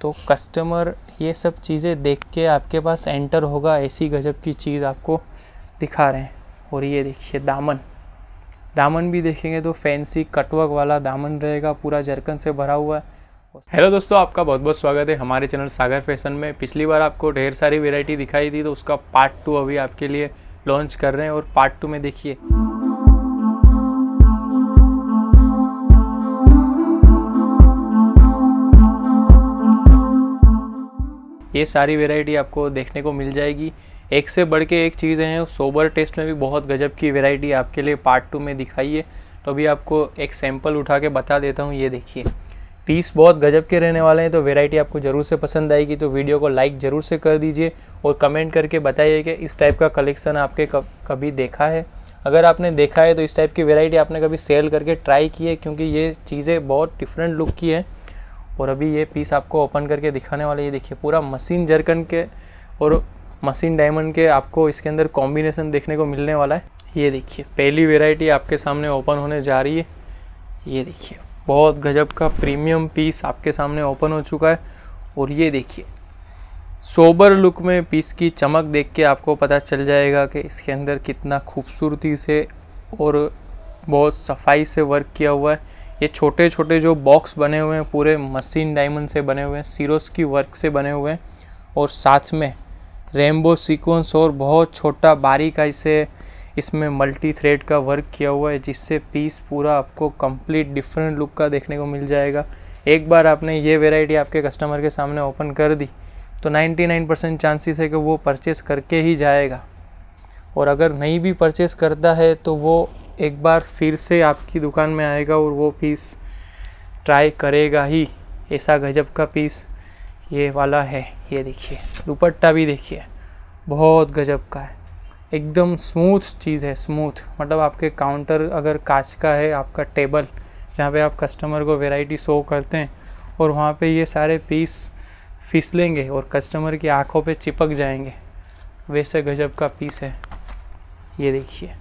तो कस्टमर ये सब चीज़ें देख के आपके पास एंटर होगा ऐसी गजब की चीज़ आपको दिखा रहे हैं और ये देखिए दामन दामन भी देखेंगे तो फैंसी कटवर्क वाला दामन रहेगा पूरा जरकन से भरा हुआ है हेलो दोस्तों आपका बहुत बहुत स्वागत है हमारे चैनल सागर फैशन में पिछली बार आपको ढेर सारी वेराइटी दिखाई थी तो उसका पार्ट टू अभी आपके लिए लॉन्च कर रहे हैं और पार्ट टू में देखिए ये सारी वेराइटी आपको देखने को मिल जाएगी एक से बढ़ के एक चीज़ें हैं सोबर टेस्ट में भी बहुत गजब की वेराइटी आपके लिए पार्ट टू में दिखाई है तो अभी आपको एक सैम्पल उठा के बता देता हूँ ये देखिए पीस बहुत गजब के रहने वाले हैं तो वेराइटी आपको ज़रूर से पसंद आएगी तो वीडियो को लाइक ज़रूर से कर दीजिए और कमेंट करके बताइए कि इस टाइप का कलेक्शन आपके कब कभी देखा है अगर आपने देखा है तो इस टाइप की वेराइटी आपने कभी सेल करके ट्राई की है क्योंकि ये चीज़ें बहुत डिफरेंट लुक की है और अभी ये पीस आपको ओपन करके दिखाने वाले ये देखिए पूरा मशीन जरकन के और मशीन डायमंड के आपको इसके अंदर कॉम्बिनेशन देखने को मिलने वाला है ये देखिए पहली वेराइटी आपके सामने ओपन होने जा रही है ये देखिए बहुत गजब का प्रीमियम पीस आपके सामने ओपन हो चुका है और ये देखिए सोबर लुक में पीस की चमक देख के आपको पता चल जाएगा कि इसके अंदर कितना खूबसूरती से और बहुत सफाई से वर्क किया हुआ है ये छोटे छोटे जो बॉक्स बने हुए हैं पूरे मशीन डायमंड से बने हुए हैं सीरोस की वर्क से बने हुए हैं और साथ में रेमबो सीक्वेंस और बहुत छोटा बारीकाई से इसमें मल्टी थ्रेड का वर्क किया हुआ है जिससे पीस पूरा आपको कंप्लीट डिफरेंट लुक का देखने को मिल जाएगा एक बार आपने ये वेराइटी आपके कस्टमर के सामने ओपन कर दी तो 99 परसेंट चांसेस है कि वो परचेस करके ही जाएगा और अगर नहीं भी परचेस करता है तो वो एक बार फिर से आपकी दुकान में आएगा और वो पीस ट्राई करेगा ही ऐसा गजब का पीस ये वाला है ये देखिए दुपट्टा भी देखिए बहुत गजब का है एकदम स्मूथ चीज़ है स्मूथ मतलब आपके काउंटर अगर कांच का है आपका टेबल जहाँ पे आप कस्टमर को वैरायटी शो करते हैं और वहाँ पे ये सारे पीस फिसलेंगे और कस्टमर की आँखों पे चिपक जाएंगे वैसे गजब का पीस है ये देखिए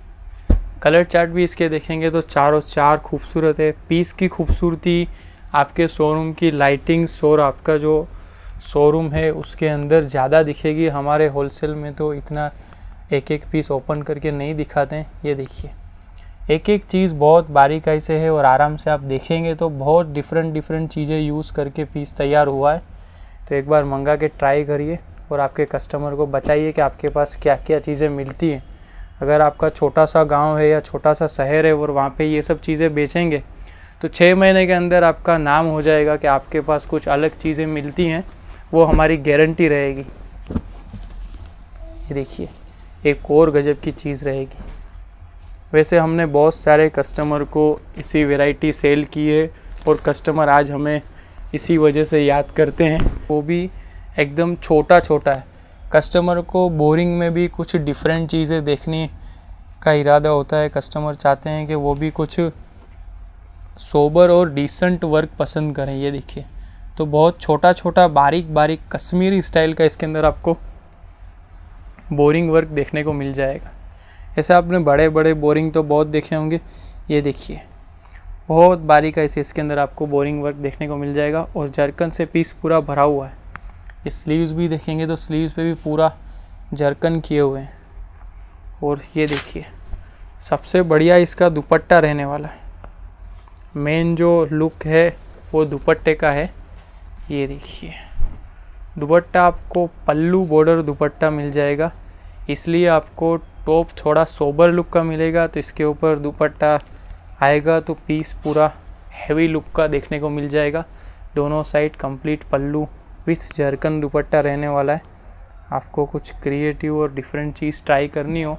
कलर चार्ट भी इसके देखेंगे तो चारों चार खूबसूरत है पीस की खूबसूरती आपके शोरूम की लाइटिंग्स और आपका जो शोरूम है उसके अंदर ज़्यादा दिखेगी हमारे होलसेल में तो इतना एक एक पीस ओपन करके नहीं दिखाते हैं ये देखिए एक एक चीज़ बहुत बारीकाई से है और आराम से आप देखेंगे तो बहुत डिफरेंट डिफरेंट चीज़ें यूज़ करके पीस तैयार हुआ है तो एक बार मंगा के ट्राई करिए और आपके कस्टमर को बताइए कि आपके पास क्या क्या चीज़ें मिलती हैं अगर आपका छोटा सा गांव है या छोटा सा शहर है और वहाँ पे ये सब चीज़ें बेचेंगे तो छः महीने के अंदर आपका नाम हो जाएगा कि आपके पास कुछ अलग चीज़ें मिलती हैं वो हमारी गारंटी रहेगी ये देखिए एक और गजब की चीज़ रहेगी वैसे हमने बहुत सारे कस्टमर को इसी वैरायटी सेल की है और कस्टमर आज हमें इसी वजह से याद करते हैं वो भी एकदम छोटा छोटा है कस्टमर को बोरिंग में भी कुछ डिफरेंट चीज़ें देखने का इरादा होता है कस्टमर चाहते हैं कि वो भी कुछ सोबर और डिसेंट वर्क पसंद करें ये देखिए तो बहुत छोटा छोटा बारीक बारीक कश्मीरी स्टाइल का इसके अंदर आपको बोरिंग वर्क देखने को मिल जाएगा ऐसे आपने बड़े बड़े बोरिंग तो बहुत देखे होंगे ये देखिए बहुत बारीक ऐसे इसके अंदर आपको बोरिंग वर्क देखने को मिल जाएगा और जरकन से पीस पूरा भरा हुआ है स्लीव्स भी देखेंगे तो स्लीव्स पे भी पूरा जरकन किए हुए हैं और ये देखिए सबसे बढ़िया इसका दुपट्टा रहने वाला है मेन जो लुक है वो दुपट्टे का है ये देखिए दुपट्टा आपको पल्लू बॉर्डर दुपट्टा मिल जाएगा इसलिए आपको टॉप थोड़ा सोबर लुक का मिलेगा तो इसके ऊपर दुपट्टा आएगा तो पीस पूरा हैवी लुक का देखने को मिल जाएगा दोनों side complete pallu with zircon dupatta रहने वाला है आपको कुछ क्रिएटिव और डिफरेंट चीज़ ट्राई करनी हो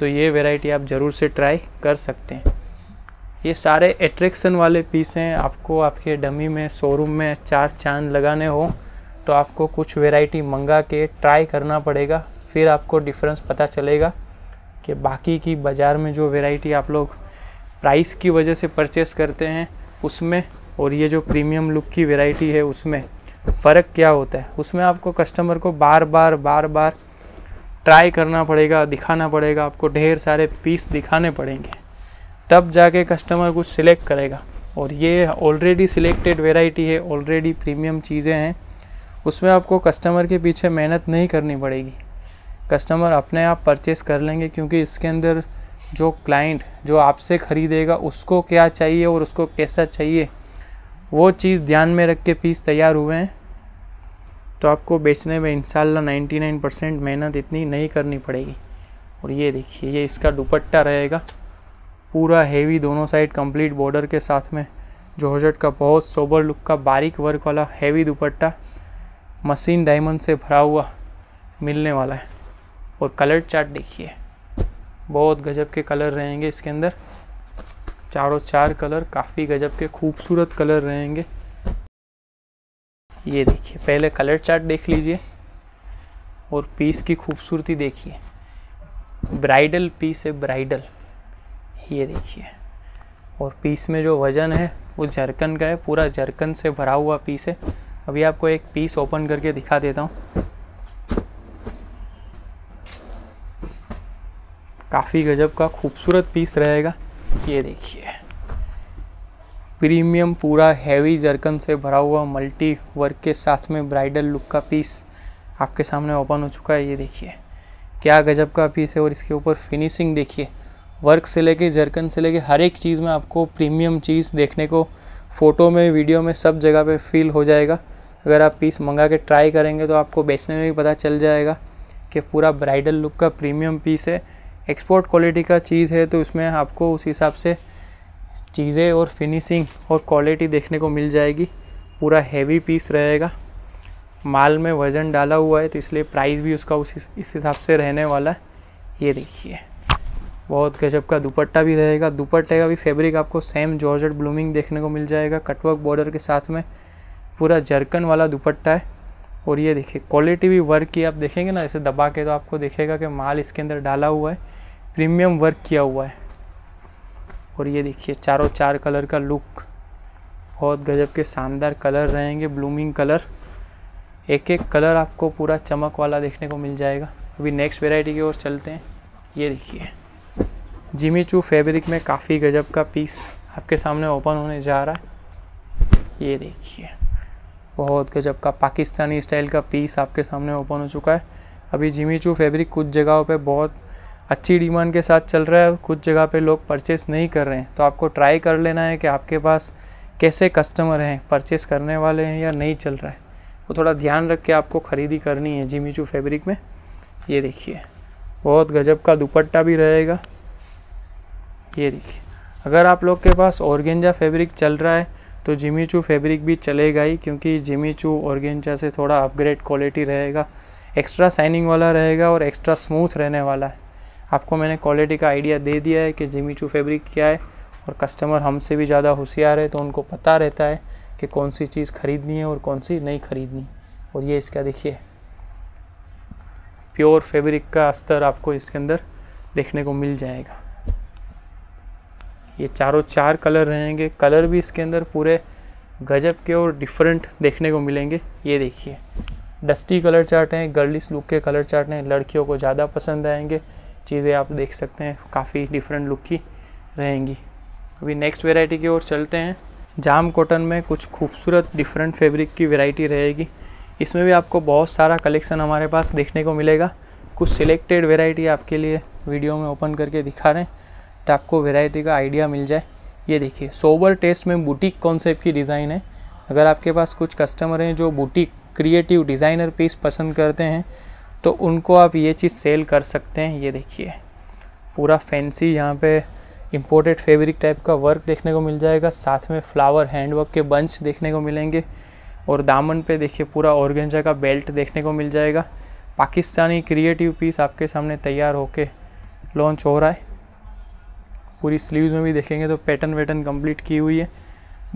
तो ये वेराइटी आप ज़रूर से ट्राई कर सकते हैं ये सारे एट्रैक्शन वाले पीस हैं आपको आपके डमी में शोरूम में चार चांद लगाने हो तो आपको कुछ वेराइटी मंगा के ट्राई करना पड़ेगा फिर आपको डिफरेंस पता चलेगा कि बाकी की बाज़ार में जो वेराइटी आप लोग प्राइस की वजह से परचेस करते हैं उसमें और ये जो प्रीमियम लुक की वेराइटी है उसमें फ़र्क क्या होता है उसमें आपको कस्टमर को बार बार बार बार ट्राई करना पड़ेगा दिखाना पड़ेगा आपको ढेर सारे पीस दिखाने पड़ेंगे तब जाके कस्टमर कुछ सिलेक्ट करेगा और ये ऑलरेडी सिलेक्टेड वेराइटी है ऑलरेडी प्रीमियम चीज़ें हैं उसमें आपको कस्टमर के पीछे मेहनत नहीं करनी पड़ेगी कस्टमर अपने आप परचेस कर लेंगे क्योंकि इसके अंदर जो क्लाइंट जो आपसे ख़रीदेगा उसको क्या चाहिए और उसको कैसा चाहिए वो चीज़ ध्यान में रख के पीस तैयार हुए हैं तो आपको बेचने में इंशाल्लाह 99 परसेंट मेहनत इतनी नहीं करनी पड़ेगी और ये देखिए ये इसका दुपट्टा रहेगा पूरा हेवी दोनों साइड कंप्लीट बॉर्डर के साथ में जॉर्जट का बहुत सोबर लुक का बारीक वर्क वाला हैवी दुपट्टा मशीन डायमंड से भरा हुआ मिलने वाला है और कलर चार्ट देखिए बहुत गजब के कलर रहेंगे इसके अंदर चारों चार कलर काफ़ी गजब के खूबसूरत कलर रहेंगे ये देखिए पहले कलर चार्ट देख लीजिए और पीस की खूबसूरती देखिए ब्राइडल पीस है ब्राइडल ये देखिए और पीस में जो वज़न है वो जरकन का है पूरा जरकन से भरा हुआ पीस है अभी आपको एक पीस ओपन करके दिखा देता हूँ काफ़ी गजब का खूबसूरत पीस रहेगा ये देखिए प्रीमियम पूरा हैवी जरकन से भरा हुआ मल्टी वर्क के साथ में ब्राइडल लुक का पीस आपके सामने ओपन हो चुका है ये देखिए क्या गजब का पीस है और इसके ऊपर फिनिशिंग देखिए वर्क से लेके जरकन से लेके हर एक चीज़ में आपको प्रीमियम चीज़ देखने को फ़ोटो में वीडियो में सब जगह पे फील हो जाएगा अगर आप पीस मंगा के ट्राई करेंगे तो आपको बेचने में भी पता चल जाएगा कि पूरा ब्राइडल लुक का प्रीमियम पीस है एक्सपोर्ट क्वालिटी का चीज़ है तो उसमें आपको उस हिसाब से चीज़ें और फिनिशिंग और क्वालिटी देखने को मिल जाएगी पूरा हैवी पीस रहेगा माल में वज़न डाला हुआ है तो इसलिए प्राइस भी उसका उस इस हिसाब से रहने वाला है ये देखिए बहुत गजब का दुपट्टा भी रहेगा दुपट्टे का भी फैब्रिक आपको सेम जॉर्जेट ब्लूमिंग देखने को मिल जाएगा कटवर्क बॉर्डर के साथ में पूरा जरकन वाला दुपट्टा है और ये देखिए क्वालिटी भी वर्क की आप देखेंगे ना ऐसे दबा के तो आपको देखेगा कि माल इसके अंदर डाला हुआ है प्रीमियम वर्क किया हुआ है और ये देखिए चारों चार कलर का लुक बहुत गजब के शानदार कलर रहेंगे ब्लूमिंग कलर एक एक कलर आपको पूरा चमक वाला देखने को मिल जाएगा अभी नेक्स्ट वेराइटी की ओर चलते हैं ये देखिए जिमी चू फैब्रिक में काफ़ी गजब का पीस आपके सामने ओपन होने जा रहा है ये देखिए बहुत गजब का पाकिस्तानी स्टाइल का पीस आपके सामने ओपन हो चुका है अभी जिमी चू फैब्रिक कुछ जगहों पे बहुत अच्छी डिमांड के साथ चल रहा है कुछ जगह पे लोग परचेस नहीं कर रहे हैं तो आपको ट्राई कर लेना है कि आपके पास कैसे कस्टमर हैं परचेस करने वाले हैं या नहीं चल रहा है वो थोड़ा ध्यान रख के आपको ख़रीदी करनी है जिमीचू फैब्रिक में ये देखिए बहुत गजब का दुपट्टा भी रहेगा ये देखिए अगर आप लोग के पास ऑर्गेंजा फैब्रिक चल रहा है तो चू फैब्रिक भी चलेगा ही क्योंकि चू ऑर्गेंजा से थोड़ा अपग्रेड क्वालिटी रहेगा एक्स्ट्रा साइनिंग वाला रहेगा और एक्स्ट्रा स्मूथ रहने वाला है आपको मैंने क्वालिटी का आइडिया दे दिया है कि जिमी चू फैब्रिक क्या है और कस्टमर हमसे भी ज़्यादा होशियार है तो उनको पता रहता है कि कौन सी चीज़ खरीदनी है और कौन सी नहीं खरीदनी और ये इसका देखिए प्योर फैब्रिक का अस्तर आपको इसके अंदर देखने को मिल जाएगा ये चारों चार कलर रहेंगे कलर भी इसके अंदर पूरे गजब के और डिफरेंट देखने को मिलेंगे ये देखिए डस्टी कलर चार्ट हैं गर्लिस लुक के कलर चार्ट हैं लड़कियों को ज़्यादा पसंद आएंगे चीज़ें आप देख सकते हैं काफ़ी डिफरेंट लुक की रहेंगी अभी नेक्स्ट वेराइटी की ओर चलते हैं जाम कॉटन में कुछ खूबसूरत डिफरेंट फेब्रिक की वेराइटी रहेगी इसमें भी आपको बहुत सारा कलेक्शन हमारे पास देखने को मिलेगा कुछ सिलेक्टेड वेराइटी आपके लिए वीडियो में ओपन करके दिखा रहे हैं तो आपको वेराइटी का आइडिया मिल जाए ये देखिए सोबर टेस्ट में बुटीक कॉन्सेप्ट की डिज़ाइन है अगर आपके पास कुछ कस्टमर हैं जो बुटीक क्रिएटिव डिज़ाइनर पीस पसंद करते हैं तो उनको आप ये चीज़ सेल कर सकते हैं ये देखिए पूरा फैंसी यहाँ पे इम्पोर्टेड फैब्रिक टाइप का वर्क देखने को मिल जाएगा साथ में फ्लावर हैंडवर्क के बंच देखने को मिलेंगे और दामन पे देखिए पूरा ऑर्गेंजा का बेल्ट देखने को मिल जाएगा पाकिस्तानी क्रिएटिव पीस आपके सामने तैयार होके लॉन्च हो रहा है पूरी स्लीव्स में भी देखेंगे तो पैटर्न वैटर्न कंप्लीट की हुई है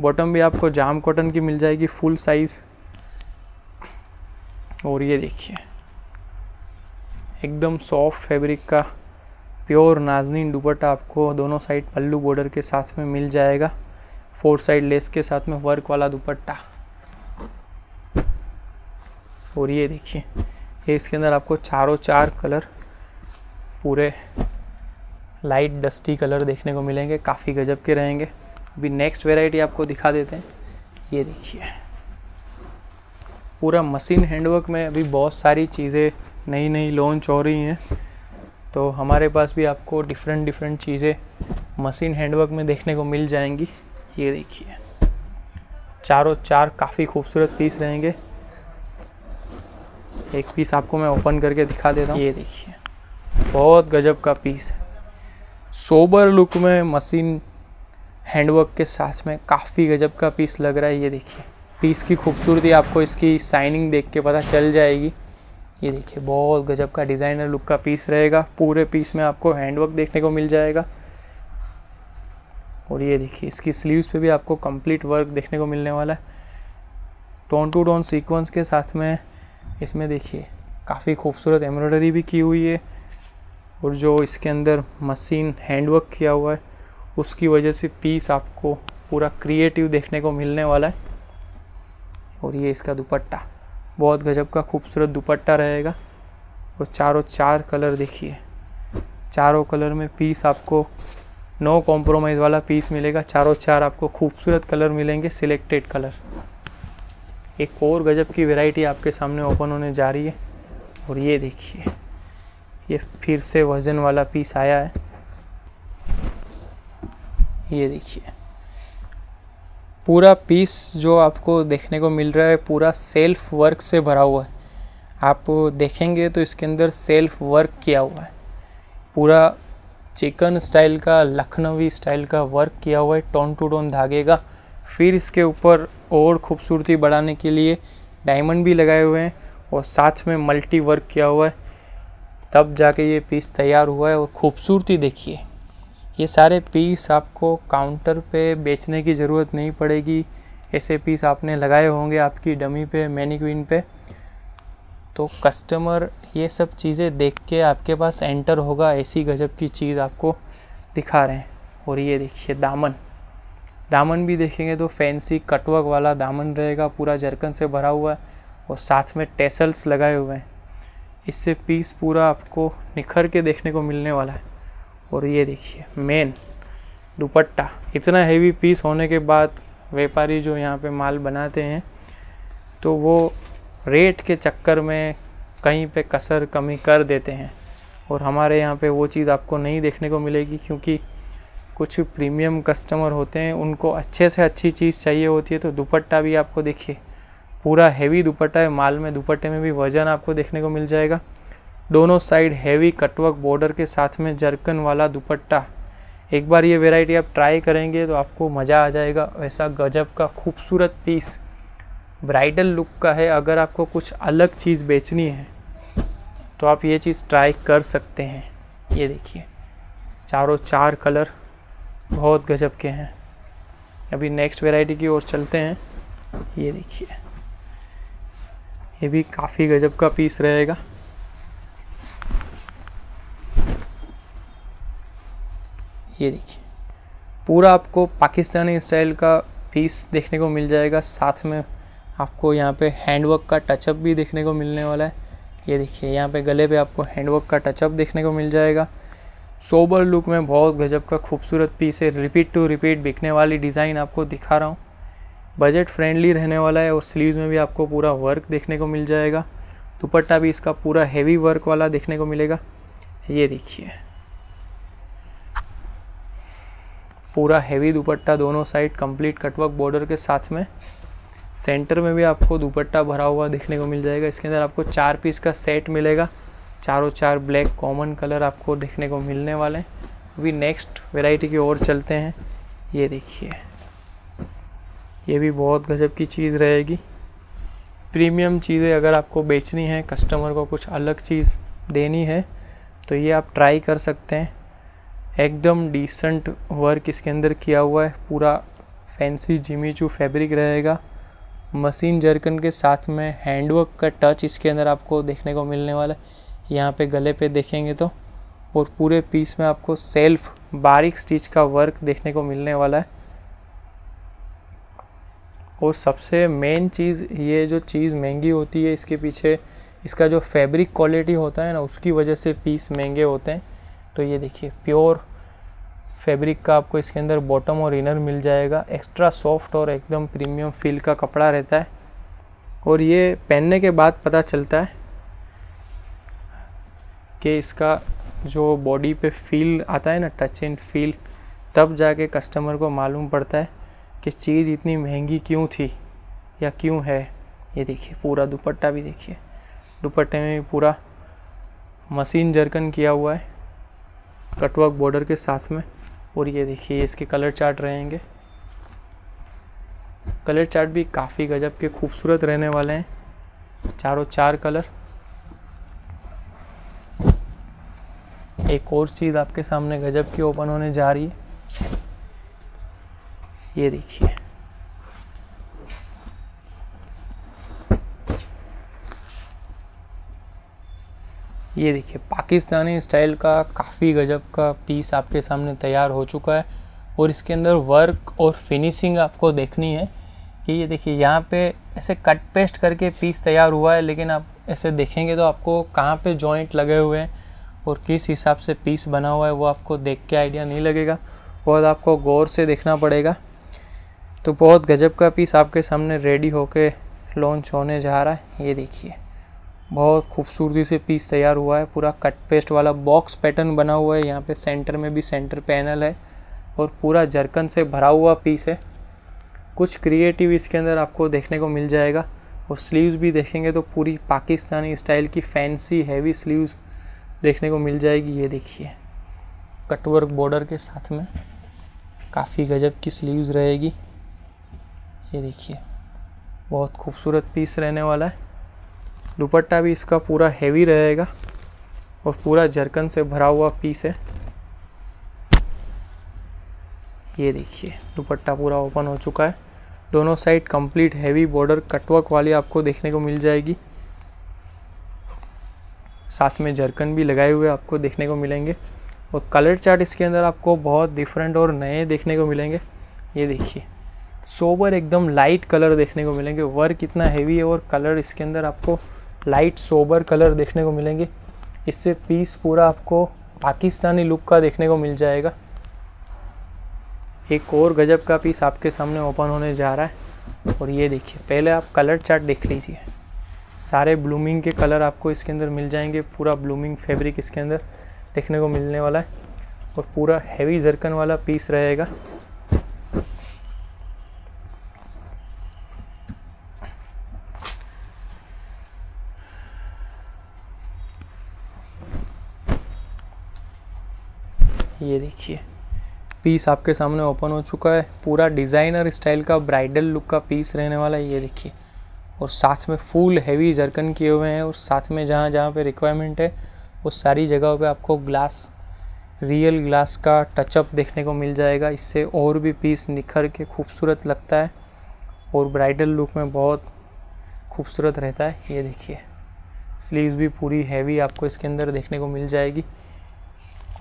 बॉटम भी आपको जाम कॉटन की मिल जाएगी फुल साइज़ और ये देखिए एकदम सॉफ्ट फैब्रिक का प्योर नाजनीन दुपट्टा आपको दोनों साइड पल्लू बॉर्डर के साथ में मिल जाएगा फोर साइड लेस के साथ में वर्क वाला दुपट्टा और ये देखिए ये इसके अंदर आपको चारों चार कलर पूरे लाइट डस्टी कलर देखने को मिलेंगे काफ़ी गजब के रहेंगे अभी नेक्स्ट वेराइटी आपको दिखा देते हैं ये देखिए पूरा मशीन हैंडवर्क में अभी बहुत सारी चीज़ें नई नई लॉन्च हो रही हैं तो हमारे पास भी आपको डिफरेंट डिफरेंट चीज़ें मशीन हैंडवर्क में देखने को मिल जाएंगी ये देखिए चारों चार काफ़ी खूबसूरत पीस रहेंगे एक पीस आपको मैं ओपन करके दिखा देता हूँ ये देखिए बहुत गजब का पीस है सोबर लुक में मशीन हैंडवर्क के साथ में काफ़ी गजब का पीस लग रहा है ये देखिए पीस की खूबसूरती आपको इसकी साइनिंग देख के पता चल जाएगी ये देखिए बहुत गजब का डिज़ाइनर लुक का पीस रहेगा पूरे पीस में आपको हैंडवर्क देखने को मिल जाएगा और ये देखिए इसकी स्लीव्स पे भी आपको कंप्लीट वर्क देखने को मिलने वाला है टोन टू टोन सीक्वेंस के साथ में इसमें देखिए काफ़ी खूबसूरत एम्ब्रॉयडरी भी की हुई है और जो इसके अंदर मशीन हैंडवर्क किया हुआ है उसकी वजह से पीस आपको पूरा क्रिएटिव देखने को मिलने वाला है और ये इसका दुपट्टा बहुत गजब का खूबसूरत दुपट्टा रहेगा और चारों चार कलर देखिए चारों कलर में पीस आपको नो कॉम्प्रोमाइज़ वाला पीस मिलेगा चारों चार आपको खूबसूरत कलर मिलेंगे सिलेक्टेड कलर एक और गजब की वैरायटी आपके सामने ओपन होने जा रही है और ये देखिए ये फिर से वज़न वाला पीस आया है ये देखिए पूरा पीस जो आपको देखने को मिल रहा है पूरा सेल्फ वर्क से भरा हुआ है आप देखेंगे तो इसके अंदर सेल्फ वर्क किया हुआ है पूरा चिकन स्टाइल का लखनवी स्टाइल का वर्क किया हुआ है टोन टू टोन धागे का फिर इसके ऊपर और खूबसूरती बढ़ाने के लिए डायमंड भी लगाए हुए हैं और साथ में मल्टी वर्क किया हुआ है तब जाके ये पीस तैयार हुआ है और खूबसूरती देखिए ये सारे पीस आपको काउंटर पे बेचने की ज़रूरत नहीं पड़ेगी ऐसे पीस आपने लगाए होंगे आपकी डमी पे मैनिक्विन पे तो कस्टमर ये सब चीज़ें देख के आपके पास एंटर होगा ऐसी गजब की चीज़ आपको दिखा रहे हैं और ये देखिए दामन दामन भी देखेंगे तो फैंसी कटवर्क वाला दामन रहेगा पूरा जरकन से भरा हुआ है और साथ में टेसल्स लगाए हुए हैं इससे पीस पूरा आपको निखर के देखने को मिलने वाला है और ये देखिए मेन दुपट्टा इतना हेवी पीस होने के बाद व्यापारी जो यहाँ पे माल बनाते हैं तो वो रेट के चक्कर में कहीं पे कसर कमी कर देते हैं और हमारे यहाँ पे वो चीज़ आपको नहीं देखने को मिलेगी क्योंकि कुछ प्रीमियम कस्टमर होते हैं उनको अच्छे से अच्छी चीज़ चाहिए होती है तो दुपट्टा भी आपको देखिए पूरा हैवी दुपट्टा है माल में दुपट्टे में भी वज़न आपको देखने को मिल जाएगा दोनों साइड हैवी कटवर्क बॉर्डर के साथ में जरकन वाला दुपट्टा एक बार ये वेराइटी आप ट्राई करेंगे तो आपको मज़ा आ जाएगा ऐसा गजब का खूबसूरत पीस ब्राइडल लुक का है अगर आपको कुछ अलग चीज़ बेचनी है तो आप ये चीज़ ट्राई कर सकते हैं ये देखिए चारों चार कलर बहुत गजब के हैं अभी नेक्स्ट वेराइटी की ओर चलते हैं ये देखिए ये भी काफ़ी गजब का पीस रहेगा ये देखिए पूरा आपको पाकिस्तानी स्टाइल का पीस देखने को मिल जाएगा साथ में आपको यहाँ पे हैंडवर्क का टचअप भी देखने को मिलने वाला है ये देखिए यहाँ पे गले पे आपको हैंडवर्क का टचअप देखने को मिल जाएगा सोबर लुक में बहुत गजब का खूबसूरत पीस है रिपीट टू रिपीट बिकने वाली डिज़ाइन आपको दिखा रहा हूँ बजट फ्रेंडली रहने वाला है और स्लीव्स में भी आपको पूरा वर्क देखने को मिल जाएगा दुपट्टा भी इसका पूरा हैवी वर्क वाला देखने को मिलेगा ये देखिए पूरा हैवी दुपट्टा दोनों साइड कंप्लीट कटवर्क बॉर्डर के साथ में सेंटर में भी आपको दुपट्टा भरा हुआ देखने को मिल जाएगा इसके अंदर आपको चार पीस का सेट मिलेगा चारों चार ब्लैक कॉमन कलर आपको देखने को मिलने वाले हैं अभी नेक्स्ट वेराइटी की ओर चलते हैं ये देखिए ये भी बहुत गजब की चीज़ रहेगी प्रीमियम चीज़ें अगर आपको बेचनी है कस्टमर को कुछ अलग चीज़ देनी है तो ये आप ट्राई कर सकते हैं एकदम डिसेंट वर्क इसके अंदर किया हुआ है पूरा फैंसी जिमी चू फैब्रिक रहेगा मशीन जर्कन के साथ में हैंडवर्क का टच इसके अंदर आपको देखने को मिलने वाला है यहाँ पे गले पे देखेंगे तो और पूरे पीस में आपको सेल्फ बारीक स्टिच का वर्क देखने को मिलने वाला है और सबसे मेन चीज़ ये जो चीज़ महंगी होती है इसके पीछे इसका जो फैब्रिक क्वालिटी होता है ना उसकी वजह से पीस महंगे होते हैं तो ये देखिए प्योर फैब्रिक का आपको इसके अंदर बॉटम और इनर मिल जाएगा एक्स्ट्रा सॉफ्ट और एकदम प्रीमियम फील का कपड़ा रहता है और ये पहनने के बाद पता चलता है कि इसका जो बॉडी पे फील आता है ना टच एंड फील तब जाके कस्टमर को मालूम पड़ता है कि चीज़ इतनी महंगी क्यों थी या क्यों है ये देखिए पूरा दुपट्टा भी देखिए दुपट्टे में भी पूरा मशीन जरकन किया हुआ है कटवर्क बॉर्डर के साथ में और ये देखिए इसके कलर चार्ट रहेंगे कलर चार्ट भी काफ़ी गजब के खूबसूरत रहने वाले हैं चारों चार कलर एक और चीज़ आपके सामने गजब की ओपन होने जा रही है ये देखिए ये देखिए पाकिस्तानी स्टाइल का काफ़ी गजब का पीस आपके सामने तैयार हो चुका है और इसके अंदर वर्क और फिनिशिंग आपको देखनी है कि ये देखिए यहाँ पे ऐसे कट पेस्ट करके पीस तैयार हुआ है लेकिन आप ऐसे देखेंगे तो आपको कहाँ पे जॉइंट लगे हुए हैं और किस हिसाब से पीस बना हुआ है वो आपको देख के आइडिया नहीं लगेगा बहुत आपको गौर से देखना पड़ेगा तो बहुत गजब का पीस आपके सामने रेडी होके लॉन्च होने जा रहा है ये देखिए बहुत खूबसूरती से पीस तैयार हुआ है पूरा कट पेस्ट वाला बॉक्स पैटर्न बना हुआ है यहाँ पे सेंटर में भी सेंटर पैनल है और पूरा जरकन से भरा हुआ पीस है कुछ क्रिएटिव इसके अंदर आपको देखने को मिल जाएगा और स्लीव्स भी देखेंगे तो पूरी पाकिस्तानी स्टाइल की फैंसी हैवी स्लीव्स देखने को मिल जाएगी ये देखिए कटवर्क बॉर्डर के साथ में काफ़ी गजब की स्लीव्स रहेगी ये देखिए बहुत खूबसूरत पीस रहने वाला है दुपट्टा भी इसका पूरा हैवी रहेगा और पूरा झरकन से भरा हुआ पीस है ये देखिए दुपट्टा पूरा ओपन हो चुका है दोनों side complete heavy border cutwork वाली आपको देखने को मिल जाएगी साथ में झरकन भी लगाए हुए आपको देखने को मिलेंगे और कलर चार्ट इसके अंदर आपको बहुत डिफरेंट और नए देखने को मिलेंगे ये देखिए सोबर एकदम लाइट कलर देखने को मिलेंगे वर्क इतना हैवी है और कलर इसके अंदर आपको लाइट सोबर कलर देखने को मिलेंगे इससे पीस पूरा आपको पाकिस्तानी लुक का देखने को मिल जाएगा एक और गजब का पीस आपके सामने ओपन होने जा रहा है और ये देखिए पहले आप कलर चार्ट देख लीजिए सारे ब्लूमिंग के कलर आपको इसके अंदर मिल जाएंगे पूरा ब्लूमिंग फैब्रिक इसके अंदर देखने को मिलने वाला है और पूरा हैवी जरकन वाला पीस रहेगा ये देखिए पीस आपके सामने ओपन हो चुका है पूरा डिज़ाइनर स्टाइल का ब्राइडल लुक का पीस रहने वाला है ये देखिए और साथ में फुल हैवी जरकन किए हुए हैं और साथ में जहाँ जहाँ पे रिक्वायरमेंट है वो सारी जगहों पे आपको ग्लास रियल ग्लास का टचअप देखने को मिल जाएगा इससे और भी पीस निखर के खूबसूरत लगता है और ब्राइडल लुक में बहुत खूबसूरत रहता है ये देखिए स्लीव्स भी पूरी हैवी आपको इसके अंदर देखने को मिल जाएगी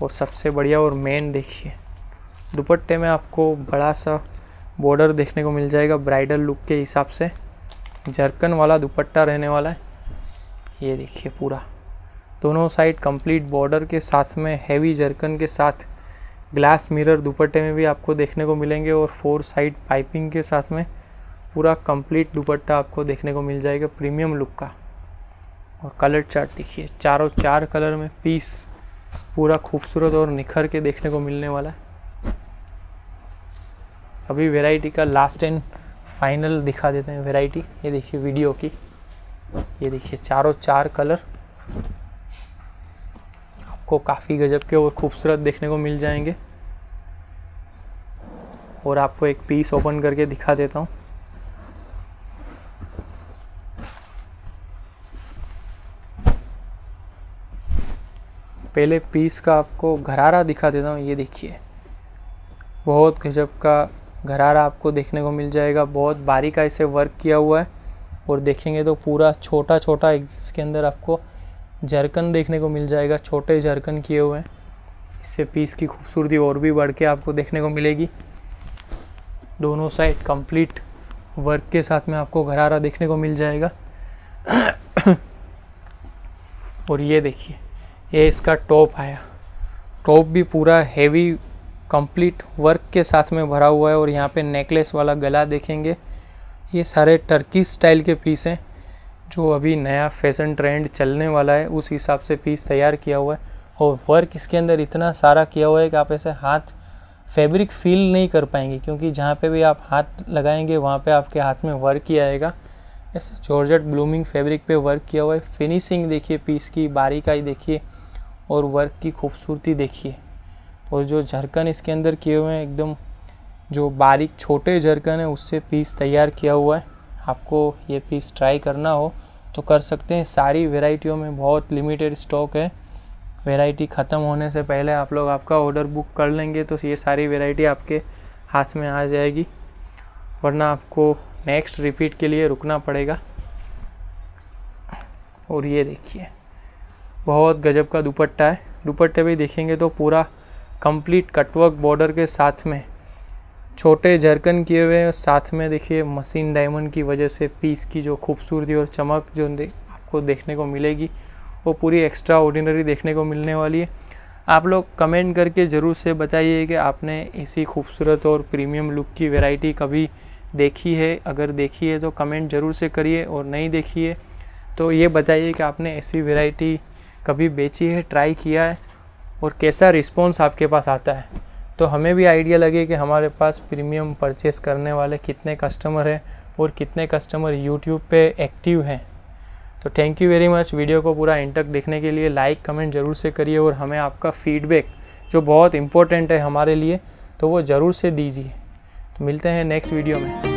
और सबसे बढ़िया और मेन देखिए दुपट्टे में आपको बड़ा सा बॉर्डर देखने को मिल जाएगा ब्राइडल लुक के हिसाब से झरकन वाला दुपट्टा रहने वाला है ये देखिए पूरा दोनों साइड कंप्लीट बॉर्डर के साथ में हैवी जरकन के साथ ग्लास मिरर दुपट्टे में भी आपको देखने को मिलेंगे और फोर साइड पाइपिंग के साथ में पूरा कंप्लीट दुपट्टा आपको देखने को मिल जाएगा प्रीमियम लुक का और कलर चार्ट देखिए चारों चार कलर में पीस पूरा खूबसूरत और निखर के देखने को मिलने वाला है अभी वेराइटी का लास्ट एंड फाइनल दिखा देते हैं वेराइटी ये देखिए वीडियो की ये देखिए चारों चार कलर आपको काफ़ी गजब के और खूबसूरत देखने को मिल जाएंगे और आपको एक पीस ओपन करके दिखा देता हूँ पहले पीस का आपको घरारा दिखा देता हूँ ये देखिए बहुत गजब का घरारा आपको देखने को मिल जाएगा बहुत बारीकाई से वर्क किया हुआ है और देखेंगे तो पूरा छोटा छोटा इसके अंदर आपको झरकन देखने को मिल जाएगा छोटे झरकन किए हुए हैं इससे पीस की खूबसूरती और भी बढ़ के आपको देखने को मिलेगी दोनों साइड कंप्लीट वर्क के साथ में आपको घरारा देखने को मिल जाएगा और ये देखिए ये इसका टॉप आया टॉप भी पूरा हेवी कंप्लीट वर्क के साथ में भरा हुआ है और यहाँ पे नेकलेस वाला गला देखेंगे ये सारे टर्की स्टाइल के पीस हैं जो अभी नया फैशन ट्रेंड चलने वाला है उस हिसाब से पीस तैयार किया हुआ है और वर्क इसके अंदर इतना सारा किया हुआ है कि आप ऐसे हाथ फैब्रिक फील नहीं कर पाएंगे क्योंकि जहाँ पे भी आप हाथ लगाएंगे वहाँ पे आपके हाथ में वर्क किया आएगा ऐसे जॉर्जट ब्लूमिंग फैब्रिक पे वर्क किया हुआ है फिनिशिंग देखिए पीस की बारीकाई देखिए और वर्क की खूबसूरती देखिए और जो झरकन इसके अंदर किए हुए हैं एकदम जो बारीक छोटे झरकन है उससे पीस तैयार किया हुआ है आपको ये पीस ट्राई करना हो तो कर सकते हैं सारी वेराइटियों में बहुत लिमिटेड स्टॉक है वेराइटी ख़त्म होने से पहले आप लोग आपका ऑर्डर बुक कर लेंगे तो ये सारी वेराइटी आपके हाथ में आ जाएगी वरना आपको नेक्स्ट रिपीट के लिए रुकना पड़ेगा और ये देखिए बहुत गजब का दुपट्टा है दुपट्टे भी देखेंगे तो पूरा कंप्लीट कटवर्क बॉर्डर के साथ में छोटे झरकन किए हुए हैं साथ में देखिए मशीन डायमंड की वजह से पीस की जो खूबसूरती और चमक जो आपको देखने को मिलेगी वो पूरी एक्स्ट्रा ऑर्डिनरी देखने को मिलने वाली है आप लोग कमेंट करके ज़रूर से बताइए कि आपने ऐसी खूबसूरत और प्रीमियम लुक की वैरायटी कभी देखी है अगर देखी है तो कमेंट ज़रूर से करिए और नहीं देखी है तो ये बताइए कि आपने ऐसी वैरायटी कभी बेची है ट्राई किया है और कैसा रिस्पॉन्स आपके पास आता है तो हमें भी आइडिया लगे कि हमारे पास प्रीमियम परचेस करने वाले कितने कस्टमर हैं और कितने कस्टमर यूट्यूब पे एक्टिव हैं तो thank you very much video को पूरा एंड तक देखने के लिए लाइक कमेंट ज़रूर से करिए और हमें आपका फीडबैक जो बहुत इम्पोर्टेंट है हमारे लिए तो वो ज़रूर से दीजिए तो मिलते हैं नेक्स्ट वीडियो में